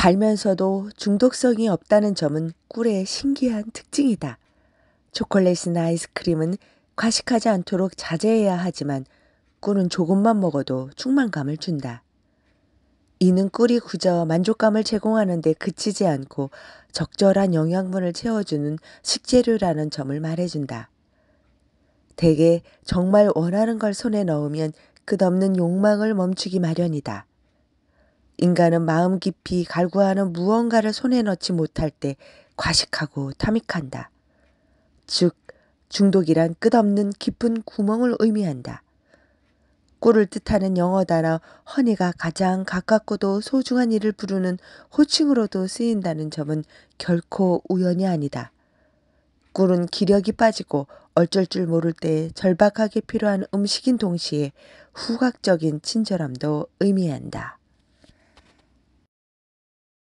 달면서도 중독성이 없다는 점은 꿀의 신기한 특징이다. 초콜릿이나 아이스크림은 과식하지 않도록 자제해야 하지만 꿀은 조금만 먹어도 충만감을 준다. 이는 꿀이 굳어 만족감을 제공하는 데 그치지 않고 적절한 영양분을 채워주는 식재료라는 점을 말해준다. 대개 정말 원하는 걸 손에 넣으면 끝없는 욕망을 멈추기 마련이다. 인간은 마음 깊이 갈구하는 무언가를 손에 넣지 못할 때 과식하고 탐닉한다. 즉, 중독이란 끝없는 깊은 구멍을 의미한다. 꿀을 뜻하는 영어 단어 허니가 가장 가깝고도 소중한 일을 부르는 호칭으로도 쓰인다는 점은 결코 우연이 아니다. 꿀은 기력이 빠지고 어쩔 줄 모를 때 절박하게 필요한 음식인 동시에 후각적인 친절함도 의미한다.